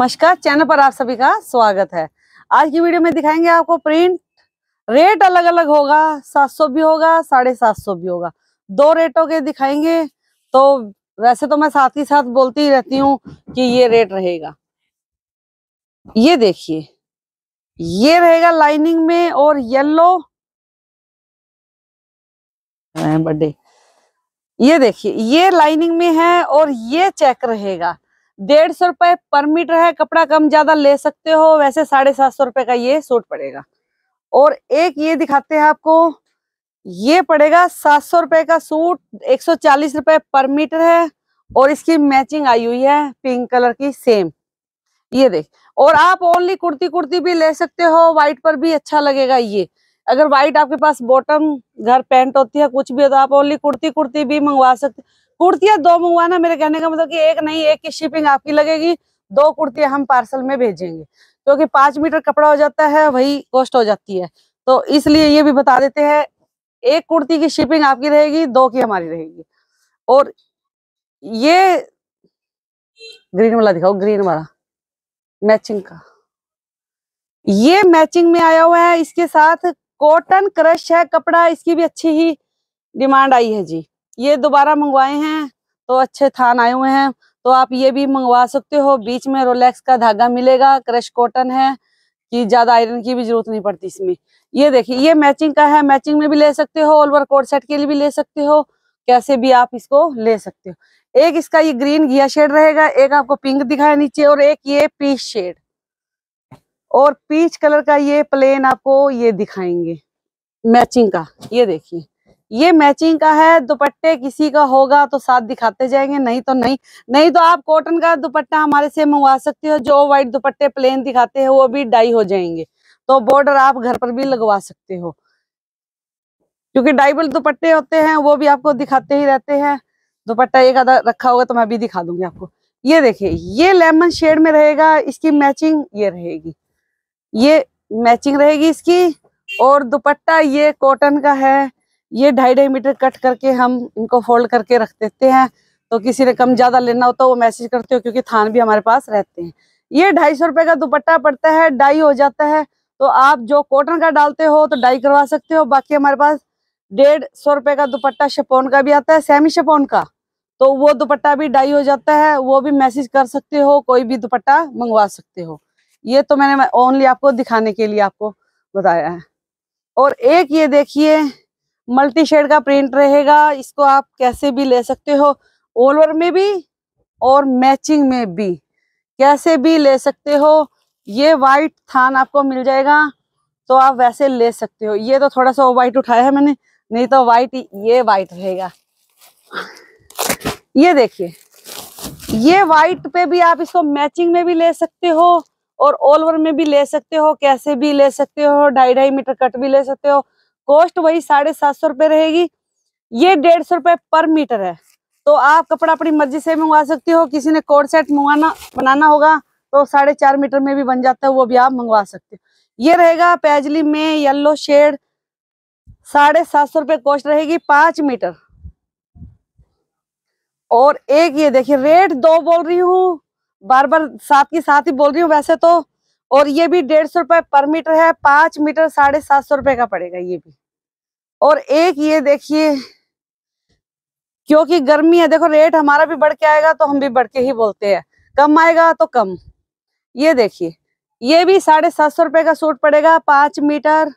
नमस्कार चैनल पर आप सभी का स्वागत है आज की वीडियो में दिखाएंगे आपको प्रिंट रेट अलग अलग होगा सात सौ भी होगा साढ़े सात सौ भी होगा दो रेटों के दिखाएंगे तो वैसे तो मैं साथ ही साथ बोलती ही रहती हूँ कि ये रेट रहेगा ये देखिए ये रहेगा लाइनिंग में और येलो बर्थडे ये देखिए ये लाइनिंग में है और ये चेक रहेगा डेढ़ सौ रुपए पर मीटर है कपड़ा कम ज्यादा ले सकते हो वैसे साढ़े सात सौ रुपए का ये सूट पड़ेगा और एक ये दिखाते हैं आपको ये पड़ेगा सात सौ रुपए का सूट एक सौ चालीस रुपए पर मीटर है और इसकी मैचिंग आई हुई है पिंक कलर की सेम ये देख और आप ओनली कुर्ती कुर्ती भी ले सकते हो व्हाइट पर भी अच्छा लगेगा ये अगर व्हाइट आपके पास बॉटम घर पैंट होती है कुछ भी हो तो आप ओनली कुर्ती कुर्ती भी मंगवा सकते कुर्तियां दो मंगवाना मेरे कहने का मतलब कि एक नहीं एक की शिपिंग आपकी लगेगी दो कुर्तियां हम पार्सल में भेजेंगे क्योंकि पांच मीटर कपड़ा हो जाता है वही कॉस्ट हो जाती है तो इसलिए ये भी बता देते हैं एक कुर्ती की शिपिंग आपकी रहेगी दो की हमारी रहेगी और ये ग्रीन वाला दिखाओ ग्रीन वाला मैचिंग का ये मैचिंग में आया हुआ है इसके साथ कॉटन क्रश है कपड़ा इसकी भी अच्छी ही डिमांड आई है जी ये दोबारा मंगवाए हैं तो अच्छे थान आए हुए हैं तो आप ये भी मंगवा सकते हो बीच में रोलेक्स का धागा मिलेगा क्रश कॉटन है कि ज्यादा आयरन की भी जरूरत नहीं पड़ती इसमें ये देखिए ये मैचिंग का है मैचिंग में भी ले सकते हो ओलवर कोट सेट के लिए भी ले सकते हो कैसे भी आप इसको ले सकते हो एक इसका ये ग्रीन घिया शेड रहेगा एक आपको पिंक दिखाया नीचे और एक ये पीच शेड और पीच कलर का ये प्लेन आपको ये दिखाएंगे मैचिंग का ये देखिए ये मैचिंग का है दुपट्टे किसी का होगा तो साथ दिखाते जाएंगे नहीं तो नहीं नहीं तो आप कॉटन का दुपट्टा हमारे से मंगवा सकते हो जो व्हाइट दुपट्टे प्लेन दिखाते हैं वो भी डाई हो जाएंगे तो बॉर्डर आप घर पर भी लगवा सकते हो क्योंकि डाइबल दुपट्टे होते हैं वो भी आपको दिखाते ही रहते हैं दुपट्टा एक आधा रखा होगा तो मैं भी दिखा दूंगी आपको ये देखिए ये लेमन शेड में रहेगा इसकी मैचिंग ये रहेगी ये मैचिंग रहेगी इसकी और दुपट्टा ये कॉटन का है ये ढाई ढाई मीटर कट करके हम इनको फोल्ड करके रख देते हैं तो किसी ने कम ज़्यादा लेना होता तो है वो मैसेज करते हो क्योंकि थान भी हमारे पास रहते हैं ये ढाई सौ रुपए का दुपट्टा पड़ता है डाई हो जाता है तो आप जो कॉटन का डालते हो तो डाई करवा सकते हो बाकी हमारे पास डेढ़ सौ रुपए का दुपट्टा शपोन का भी आता है सेमी शपोन का तो वो दुपट्टा भी डाई हो जाता है वो भी मैसेज कर सकते हो कोई भी दुपट्टा मंगवा सकते हो ये तो मैंने ओनली आपको दिखाने के लिए आपको बताया है और एक ये देखिए मल्टी शेड का प्रिंट रहेगा इसको आप कैसे भी ले सकते हो ओलवर में भी और मैचिंग में भी कैसे भी ले सकते हो ये वाइट थान आपको मिल जाएगा तो आप वैसे ले सकते हो ये तो थोड़ा सा वाइट उठाया है मैंने नहीं तो वाइट ये वाइट रहेगा ये देखिए ये वाइट पे भी आप इसको मैचिंग में भी ले सकते हो और ओलवर में भी ले सकते हो कैसे भी ले सकते हो ढाई ढाई मीटर कट भी ले सकते हो कॉस्ट वही साढ़े सात सौ रुपये रहेगी ये डेढ़ सौ रुपये पर मीटर है तो आप कपड़ा अपनी मर्जी से मंगवा सकती हो किसी ने कोड सेट मंगवाना बनाना होगा तो साढ़े चार मीटर में भी बन जाता है वो भी आप मंगवा सकते हो ये रहेगा पैजली में येल्लो शेड साढ़े सात सौ रुपये कॉस्ट रहेगी पाँच मीटर और एक ये देखिए रेट दो बोल रही हूँ बार बार साथ की साथ ही बोल रही हूँ वैसे तो और ये भी डेढ़ सौ रुपये पर मीटर है पाँच मीटर साढ़े सात सौ रुपये का पड़ेगा ये भी और एक ये देखिए क्योंकि गर्मी है देखो रेट हमारा भी बढ़ के आएगा तो हम भी बढ़ के ही बोलते हैं कम आएगा तो कम ये देखिए ये भी साढ़े सात सौ रुपये का सूट पड़ेगा पाँच मीटर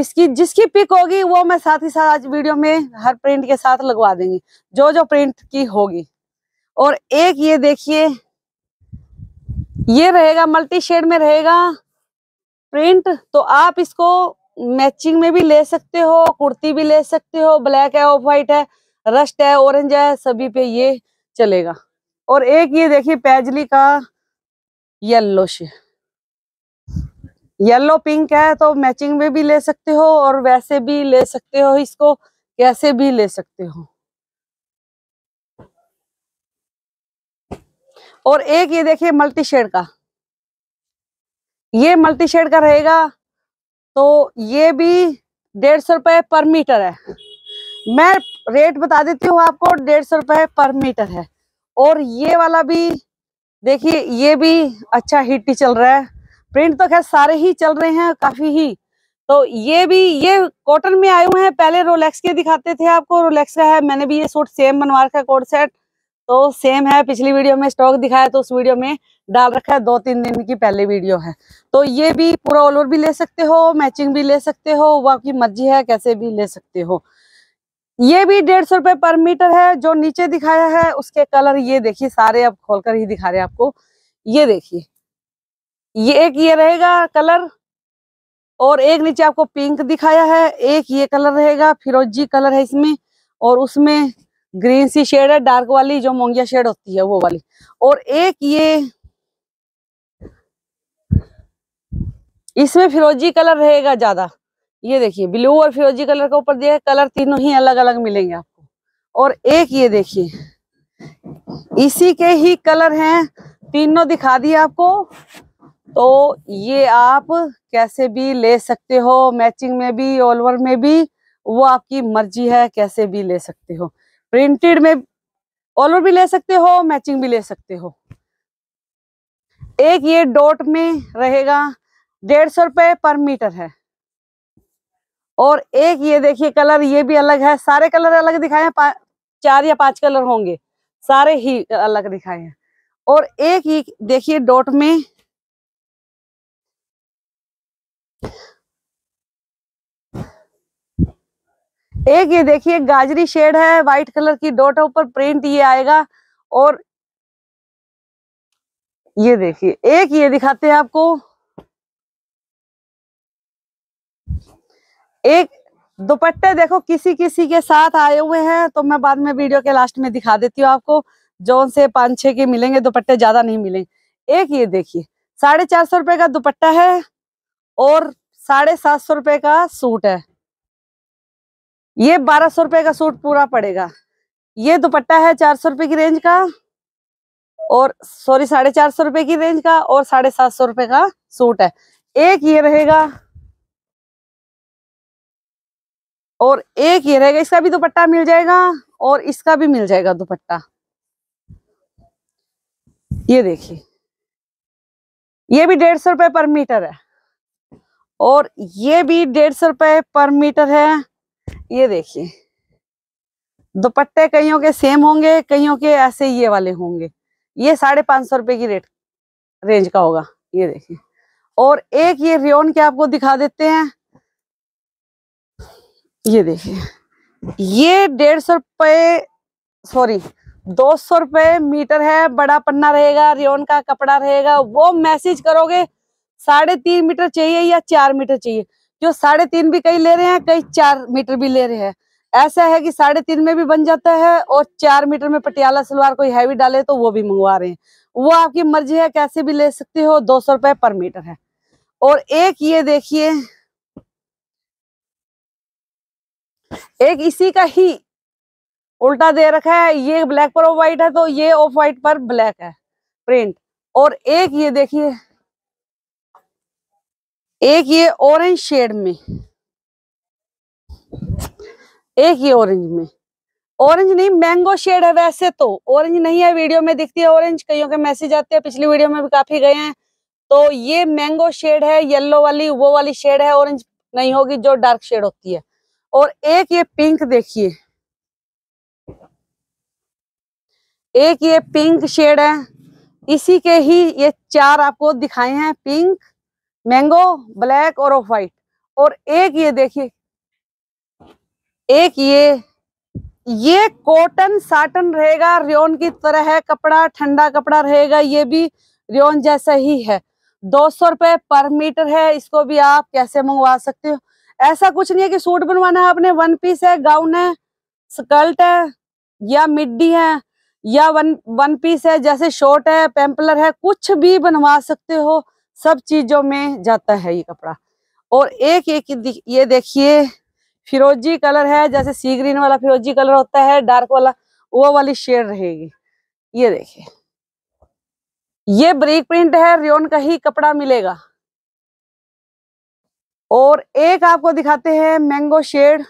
इसकी जिसकी पिक होगी वो मैं साथ ही साथ आज वीडियो में हर प्रिंट के साथ लगवा देंगी जो जो प्रिंट की होगी और एक ये देखिए ये रहेगा मल्टी शेड में रहेगा प्रिंट तो आप इसको मैचिंग में भी ले सकते हो कुर्ती भी ले सकते हो ब्लैक है ऑफ व्हाइट है रस्ट है ऑरेंज है सभी पे ये चलेगा और एक ये देखिए पैजली का येल्लो शे येलो पिंक है तो मैचिंग में भी ले सकते हो और वैसे भी ले सकते हो इसको कैसे भी ले सकते हो और एक ये देखिए मल्टी शेड का ये मल्टी शेड का रहेगा तो ये भी डेढ़ सौ रुपये पर मीटर है मैं रेट बता देती हूँ आपको डेढ़ सौ रुपये पर मीटर है और ये वाला भी देखिए ये भी अच्छा हिटी ही चल रहा है प्रिंट तो खैर सारे ही चल रहे हैं काफी ही तो ये भी ये कॉटन में आए हुए हैं पहले रोलेक्स के दिखाते थे आपको रोलेक्स का है मैंने भी ये सूट सेम बनवा रखा है कोट सेट तो सेम है पिछली वीडियो में स्टॉक दिखाया तो उस वीडियो में डाल रखा है दो तीन दिन की पहले वीडियो है तो ये भी पूरा ऑल ओवर भी ले सकते हो मैचिंग भी ले सकते हो वो आपकी मर्जी है कैसे भी ले सकते हो ये भी डेढ़ सौ रुपये पर मीटर है जो नीचे दिखाया है उसके कलर ये देखिए सारे अब खोलकर ही दिखा रहे हैं आपको ये देखिए ये एक ये रहेगा कलर और एक नीचे आपको पिंक दिखाया है एक ये कलर रहेगा फिरोजी कलर है इसमें और उसमें ग्रीन सी शेड है डार्क वाली जो मोंगिया शेड होती है वो वाली और एक ये इसमें फिरोजी कलर रहेगा ज्यादा ये देखिए ब्लू और फिरोजी कलर के ऊपर दिया कलर तीनों ही अलग अलग मिलेंगे आपको और एक ये देखिए इसी के ही कलर हैं तीनों दिखा दिए आपको तो ये आप कैसे भी ले सकते हो मैचिंग में भी ओलवर में भी वो आपकी मर्जी है कैसे भी ले सकते हो प्रिंटेड में ऑल ओवर भी ले सकते हो मैचिंग भी ले सकते हो एक ये डॉट में रहेगा डेढ़ सौ रुपए पर मीटर है और एक ये देखिए कलर ये भी अलग है सारे कलर अलग दिखाए हैं चार या पांच कलर होंगे सारे ही अलग दिखाए हैं और एक ही देखिए डॉट में एक ये देखिए गाजरी शेड है व्हाइट कलर की डॉट ऊपर प्रिंट ये आएगा और ये देखिए एक ये दिखाते हैं आपको एक दुपट्टे देखो किसी किसी के साथ आए हुए हैं तो मैं बाद में वीडियो के लास्ट में दिखा देती हूँ आपको जोन से पांच छह के मिलेंगे दुपट्टे ज्यादा नहीं मिलेंगे एक ये देखिए साढ़े चार सौ रुपये का दुपट्टा है और साढ़े सात सौ रुपए का सूट है ये बारह सौ रुपए का सूट पूरा पड़ेगा ये दुपट्टा है चार सौ रुपए की रेंज का और सॉरी साढ़े चार सौ रुपए की रेंज का और साढ़े सात सौ रुपए का सूट है एक ये रहेगा और एक ये रहेगा इसका भी दुपट्टा मिल जाएगा और इसका भी मिल जाएगा दुपट्टा ये देखिए ये भी डेढ़ सौ रुपए पर मीटर है और ये भी डेढ़ सौ रुपए पर मीटर है ये देखिए दुपट्टे कईयों के सेम होंगे कईयों के ऐसे ये वाले होंगे ये साढ़े पांच सौ रुपये की रेट रेंज का होगा ये देखिए और एक ये रियोन के आपको दिखा देते हैं ये देखिए ये डेढ़ सौ रुपये सॉरी दो सौ रुपये मीटर है बड़ा पन्ना रहेगा रियोन का कपड़ा रहेगा वो मैसेज करोगे साढ़े तीन मीटर चाहिए या चार मीटर चाहिए जो साढ़े तीन भी कई ले रहे हैं कई चार मीटर भी ले रहे हैं ऐसा है कि साढ़े तीन में भी बन जाता है और चार मीटर में पटियाला सलवार कोई हैवी डाले तो वो भी मंगवा रहे हैं वो आपकी मर्जी है कैसे भी ले सकते हो दो सौ रुपए पर मीटर है और एक ये देखिए एक इसी का ही उल्टा दे रखा है ये ब्लैक पर ऑफ व्हाइट है तो ये ऑफ व्हाइट पर ब्लैक है प्रिंट और एक ये देखिए एक ये ऑरेंज शेड में एक ये ऑरेंज में ऑरेंज नहीं मैंगो शेड है वैसे तो ऑरेंज नहीं है वीडियो में दिखती है ऑरेंज कईयों के मैसेज आते हैं पिछली वीडियो में भी काफी गए हैं तो ये मैंगो शेड है येलो वाली वो वाली शेड है ऑरेंज नहीं होगी जो डार्क शेड होती है और एक ये पिंक देखिए एक ये पिंक शेड है इसी के ही ये चार आपको दिखाए हैं पिंक मैंगो ब्लैक और ऑफ वाइट और एक ये देखिए एक ये ये कॉटन साटन रहेगा रियोन की तरह है कपड़ा ठंडा कपड़ा रहेगा ये भी रियोन जैसा ही है दो सौ रुपए पर मीटर है इसको भी आप कैसे मंगवा सकते हो ऐसा कुछ नहीं है कि सूट बनवाना है आपने वन पीस है गाउन है स्कर्ट है या मिड्डी है या वन वन पीस है जैसे शॉर्ट है पेम्पलर है कुछ भी बनवा सकते हो सब चीजों में जाता है ये कपड़ा और एक एक ये देखिए फिरोजी कलर है जैसे सी ग्रीन वाला फिरोजी कलर होता है डार्क वाला वो वाली शेड रहेगी ये देखिए ये ब्रिक प्रिंट है रियोन का ही कपड़ा मिलेगा और एक आपको दिखाते हैं मैंगो शेड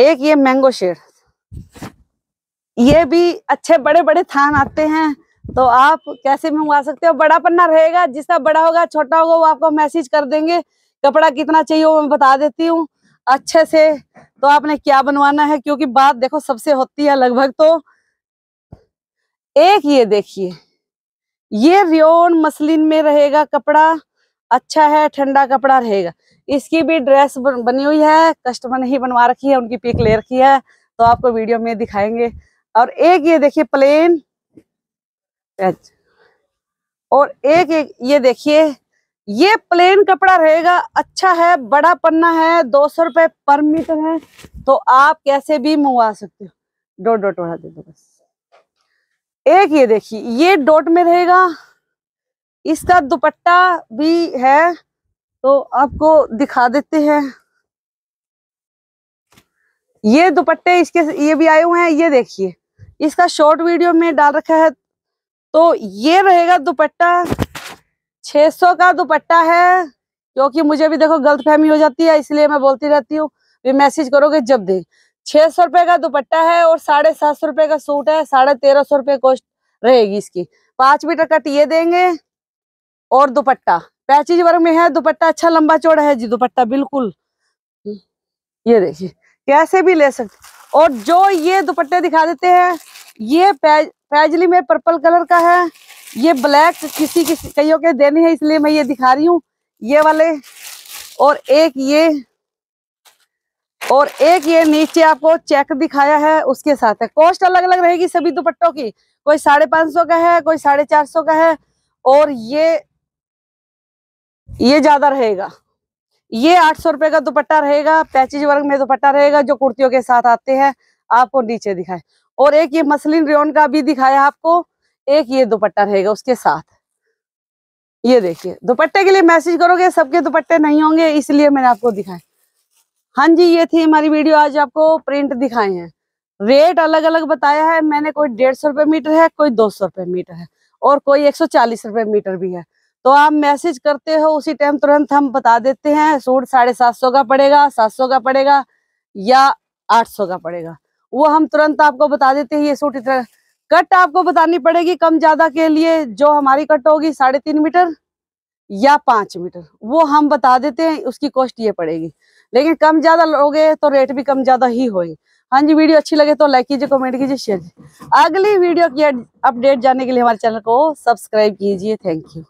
एक ये मैंगो शेड ये भी अच्छे बड़े बड़े थान आते हैं तो आप कैसे मंगवा सकते हो बड़ा पन्ना रहेगा जिसका बड़ा होगा छोटा होगा वो आपको मैसेज कर देंगे कपड़ा कितना चाहिए वो मैं बता देती हूँ अच्छे से तो आपने क्या बनवाना है क्योंकि बात देखो सबसे होती है लगभग तो एक ये देखिए ये रियोन मसलिन में रहेगा कपड़ा अच्छा है ठंडा कपड़ा रहेगा इसकी भी ड्रेस बनी हुई है कस्टमर ने ही बनवा रखी है उनकी पिक ले रखी है तो आपको वीडियो में दिखाएंगे और एक ये देखिए प्लेन और एक एक ये देखिए ये प्लेन कपड़ा रहेगा अच्छा है बड़ा पन्ना है दो सौ रुपये पर मीटर है तो आप कैसे भी मंगवा सकते हो डॉट डॉट बढ़ा दे दो बस एक ये देखिए ये डॉट में रहेगा इसका दुपट्टा भी है तो आपको दिखा देते हैं ये दुपट्टे इसके ये भी आए हुए हैं ये देखिए इसका शॉर्ट वीडियो में डाल रखा है तो ये रहेगा दुपट्टा 600 का दुपट्टा है क्योंकि मुझे भी देखो गलत फहमी हो जाती है इसलिए मैं बोलती रहती हूँ भी मैसेज करोगे जब दे छह सौ रुपए का दुपट्टा है और साढ़े सात सौ रुपए का सूट है साढ़े तेरह सौ रुपये कॉस्ट रहेगी इसकी पांच मीटर कट ये देंगे और दुपट्टा पैचीज वर्ग में है दुपट्टा अच्छा लंबा चौड़ा है जी दुपट्टा बिल्कुल ये देखिए कैसे भी ले सकते और जो ये दुपट्टे दिखा देते हैं ये फैजली में पर्पल कलर का है ये ब्लैक किसी किसी कईयों के देने हैं इसलिए मैं ये दिखा रही हूँ ये वाले और एक ये और एक ये नीचे आपको चेक दिखाया है उसके साथ है कॉस्ट अलग अलग रहेगी सभी दुपट्टों की कोई साढ़े पांच सौ का है कोई साढ़े चार सौ का है और ये ये ज्यादा रहेगा ये आठ सौ रुपए का दुपट्टा रहेगा पैचिज वर्ग में दुपट्टा रहेगा जो कुर्तियों के साथ आते हैं आपको नीचे दिखाए और एक ये मसलिन रियोन का भी दिखाया आपको एक ये दुपट्टा रहेगा उसके साथ ये देखिए दुपट्टे के लिए मैसेज करोगे सबके दुपट्टे नहीं होंगे इसलिए मैंने आपको दिखाए हाँ जी ये थी हमारी वीडियो आज आपको प्रिंट दिखाए हैं रेट अलग अलग बताया है मैंने कोई डेढ़ सौ रुपये मीटर है कोई दो सौ रुपये मीटर है और कोई एक सौ चालीस रुपये मीटर भी है तो आप मैसेज करते हो उसी टाइम तुरंत हम बता देते हैं सूट साढ़े सात सौ का पड़ेगा सात सौ का पड़ेगा या आठ सौ का पड़ेगा वो हम तुरंत आपको बता देते हैं ये सूट इतना कट आपको बतानी पड़ेगी कम ज्यादा के लिए जो हमारी कट होगी साढ़े तीन मीटर या पाँच मीटर वो हम बता देते हैं उसकी कॉस्ट ये पड़ेगी लेकिन कम ज्यादा लोगे तो रेट भी कम ज्यादा ही होगी हाँ जी वीडियो अच्छी लगे तो लाइक कीजिए कमेंट कीजिए शेयर कीजिए अगली वीडियो की अपडेट जानने के लिए हमारे चैनल को सब्सक्राइब कीजिए थैंक यू